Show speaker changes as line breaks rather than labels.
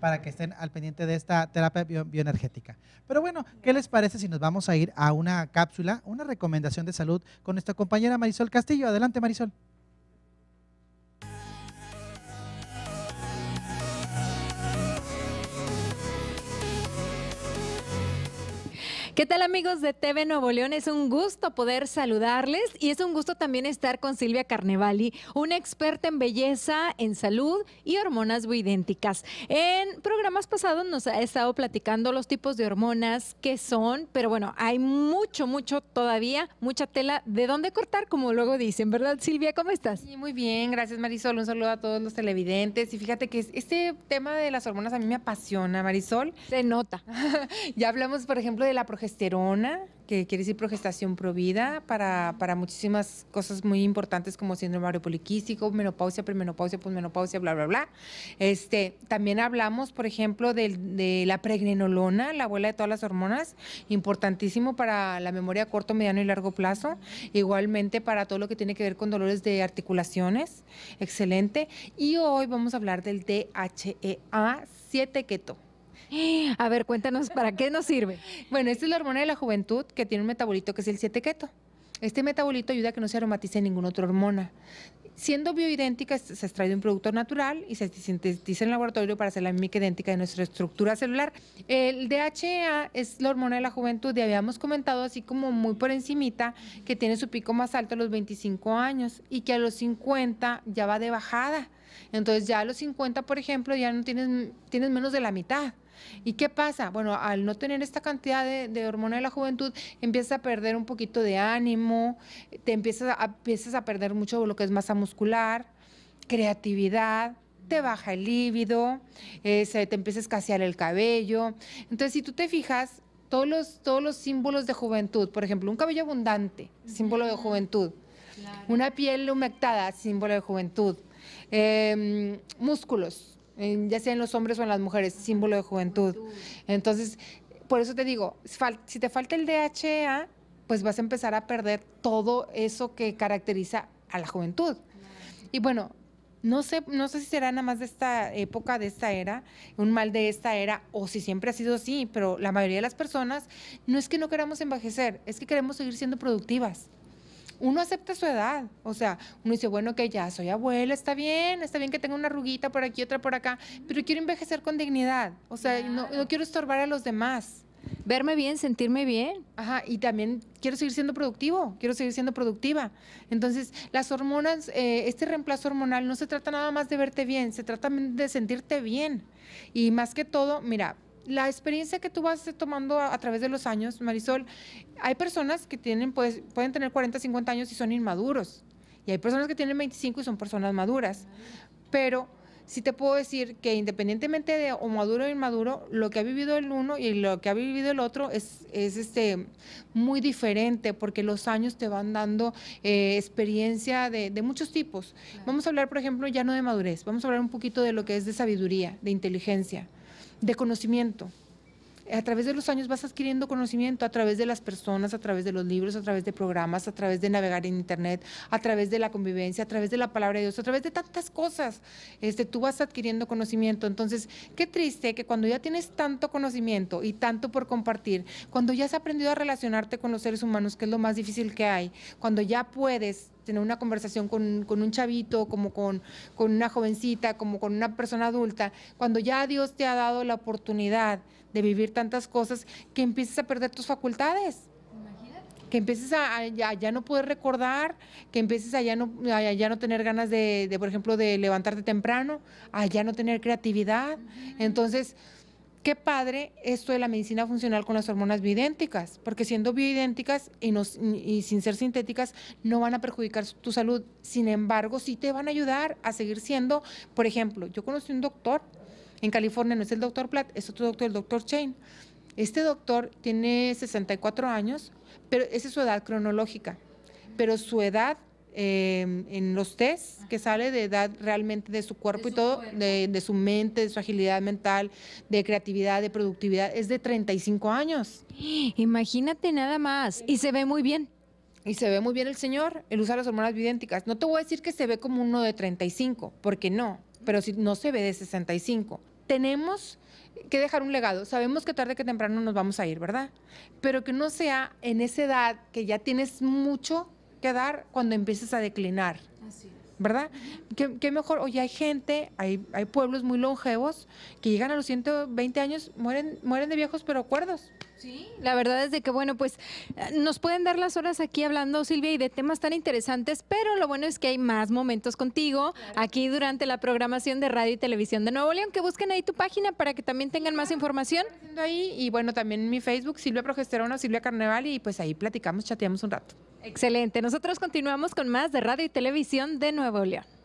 para que estén al pendiente de esta terapia bioenergética. Pero bueno, ¿qué les parece si nos vamos a ir a una cápsula, una recomendación de salud con nuestra compañera Marisol Castillo? Adelante, Marisol.
¿Qué tal amigos de TV Nuevo León? Es un gusto poder saludarles y es un gusto también estar con Silvia Carnevali, una experta en belleza, en salud y hormonas idénticas. En programas pasados nos ha estado platicando los tipos de hormonas, que son, pero bueno, hay mucho, mucho todavía, mucha tela de dónde cortar, como luego dicen, ¿verdad Silvia? ¿Cómo
estás? Sí, muy bien, gracias Marisol, un saludo a todos los televidentes y fíjate que este tema de las hormonas a mí me apasiona, Marisol. Se nota. ya hablamos, por ejemplo, de la progestión que quiere decir progestación provida, para, para muchísimas cosas muy importantes como síndrome ovario poliquístico, menopausia, premenopausia, posmenopausia, bla, bla, bla. Este, también hablamos, por ejemplo, de, la pregnenolona, la abuela de todas las hormonas, importantísimo para la memoria corto, mediano y largo plazo. Igualmente para todo lo que tiene que ver con dolores de articulaciones, excelente. Y hoy vamos a hablar del DHEA7 keto. A ver, cuéntanos, ¿para qué nos sirve? Bueno, esta es la hormona de la juventud que tiene un metabolito que es el 7-keto. Este metabolito ayuda a que no se aromatice ninguna otra hormona. Siendo bioidéntica, se extrae de un producto natural y se sintetiza en el laboratorio para hacer la mímica idéntica de nuestra estructura celular. El DHA es la hormona de la juventud y habíamos comentado así como muy por encimita que tiene su pico más alto a los 25 años y que a los 50 ya va de bajada. Entonces ya a los 50, por ejemplo, ya no tienes menos de la mitad. ¿Y qué pasa? Bueno, al no tener esta cantidad de, hormona de la juventud, empiezas a perder un poquito de ánimo, te empiezas a, empiezas a perder mucho lo que es masa muscular, creatividad, te baja el líbido, eh, te empieza a escasear el cabello. Entonces, si tú te fijas, todos los, todos los símbolos de juventud, por ejemplo, un cabello abundante, símbolo de juventud, una piel humectada, símbolo de juventud, em, músculos, ya sea en los hombres o en las mujeres, símbolo de juventud. Entonces, por eso te digo, si te falta el DHA, pues vas a empezar a perder todo eso que caracteriza a la juventud. Y bueno, no sé, no sé si será nada más de esta época, de esta era, un mal de esta era, o si siempre ha sido así, pero la mayoría de las personas no es que no queramos envejecer, es que queremos seguir siendo productivas uno acepta su edad. O sea, uno dice, bueno, que ya soy abuela, está bien, está bien que tenga una arruguita por aquí, otra por acá, pero quiero envejecer con dignidad. O sea, no, quiero estorbar a los demás. Verme bien, sentirme bien. Ajá, y también quiero seguir siendo productivo, quiero seguir siendo productiva. Entonces, las hormonas, eh, este reemplazo hormonal no se trata nada más de verte bien, se trata de sentirte bien. Y más que todo, mira, la experiencia que tú vas tomando a, través de los años, Marisol, hay personas que tienen, pues, pueden tener 40, 50 años y son inmaduros. Y hay personas que tienen 25 y son personas maduras. Pero sí te puedo decir que independientemente de o maduro o inmaduro, lo que ha vivido el uno y lo que ha vivido el otro es, este, muy diferente porque los años te van dando eh, experiencia de, muchos tipos. Vamos a hablar, por ejemplo, ya no de madurez, vamos a hablar un poquito de lo que es de sabiduría, de inteligencia de conocimiento. A través de los años vas adquiriendo conocimiento, a través de las personas, a través de los libros, a través de programas, a través de navegar en Internet, a través de la convivencia, a través de la palabra de Dios, a través de tantas cosas. Este, tú vas adquiriendo conocimiento. Entonces, qué triste que cuando ya tienes tanto conocimiento y tanto por compartir, cuando ya has aprendido a relacionarte con los seres humanos, que es lo más difícil que hay, cuando ya puedes tener una conversación con, un chavito, como con, con, una jovencita, como con una persona adulta, cuando ya Dios te ha dado la oportunidad de vivir tantas cosas que empieces a perder tus facultades. Que empieces a, ya no poder recordar, que empieces a ya no, ya no tener ganas de, por ejemplo, de levantarte temprano, a ya no tener creatividad. Entonces, qué padre esto de la medicina funcional con las hormonas bioidénticas, porque siendo bioidénticas y, y, sin ser sintéticas no van a perjudicar tu salud, sin embargo sí te van a ayudar a seguir siendo, por ejemplo, yo conocí un doctor en California, no es el doctor Platt, es otro doctor, el doctor Chain. Este doctor tiene 64 años, pero esa es su edad cronológica, pero su edad Em, en los test que sale de edad realmente de su cuerpo y todo, De, su mente, de su agilidad mental, de creatividad, de productividad, es de 35 años. Imagínate nada más, y se ve muy bien. Y se ve muy bien el señor, él usa las hormonas bidénticas. No te voy a decir que se ve como uno de 35, porque no, pero si no se ve de 65. Tenemos que dejar un legado. Sabemos que tarde que temprano nos vamos a ir, ¿verdad? Pero que no sea en esa edad que ya tienes mucho Quedar dar cuando empieces a declinar. ¿Verdad? ¿Qué, mejor, oye, hay gente, hay, hay pueblos muy longevos que llegan a los 120 años, mueren, mueren de viejos pero cuerdos.
Sí, la verdad es de que, bueno, pues eh, nos pueden dar las horas aquí hablando, Silvia, y de temas tan interesantes, pero lo bueno es que hay más momentos contigo aquí durante la programación de radio y televisión de Nuevo León, que busquen ahí tu página para que también tengan más información. Ahí, y bueno, también en mi Facebook, Silvia Progesterona, Silvia Carneval, y pues ahí platicamos, chateamos un rato. Excelente. Nosotros continuamos con más de Radio y Televisión de Nuevo León.